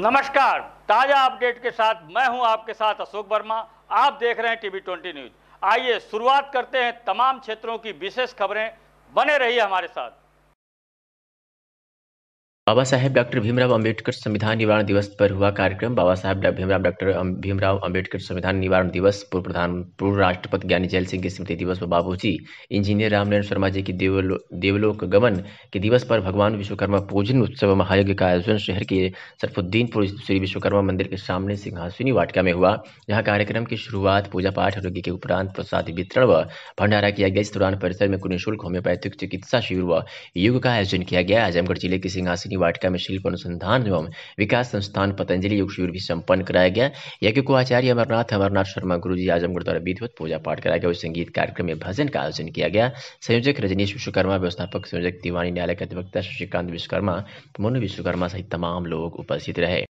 नमस्कार ताज़ा अपडेट के साथ मैं हूं आपके साथ अशोक वर्मा आप देख रहे हैं टीवी ट्वेंटी न्यूज आइए शुरुआत करते हैं तमाम क्षेत्रों की विशेष खबरें बने रहिए हमारे साथ बाबा साहेब डॉक्टर भीमराव अंबेडकर संविधान निवारण दिवस पर हुआ कार्यक्रम बाबा साहेब भीमराव डॉक्टर अं- भीमराव अंबेडकर संविधान निवारण दिवस पूर्व प्रधान पूर्व राष्ट्रपति ज्ञानी जैल सिंह की स्मृति दिवस पर जी इंजीनियर रामनारायण शर्मा जी की देवलो, देवलोक गमन के दिवस पर भगवान विश्वकर्मा पूजन उत्सव महायज्ञ का आयोजन शहर के सरफुद्दीनपुर श्री विश्वकर्मा मंदिर के सामने सिंहासिनी वाटिका में हुआ यहाँ कार्यक्रम की शुरुआत पूजा पाठ आरोग्य के उपरांत प्रसाद वितरण व भंडारा किया गया इस दौरान परिसर में निःशुल्क होम्योपैथिक चिकित्सा शिविर व युग का आयोजन किया गया आजमगढ़ जिले की सिंहासिनी वाटिका में शिल्प अनुसंधान एवं विकास संस्थान पतंजलि योग शिविर भी संपन्न कराया गया यज्ञ को आचार्य अमरनाथ अमरनाथ शर्मा गुरु जी आजमगढ़ द्वारा विधिवत पूजा पाठ कराया गया और संगीत कार्यक्रम में भजन का आयोजन किया गया संयोजक रजनीश विश्वकर्मा व्यवस्थापक संयोजक तिवानी न्यायालय के अधिवक्ता शशिकांत विश्वकर्मा मुन्नु विश्वकर्मा सहित तमाम लोग उपस्थित रहे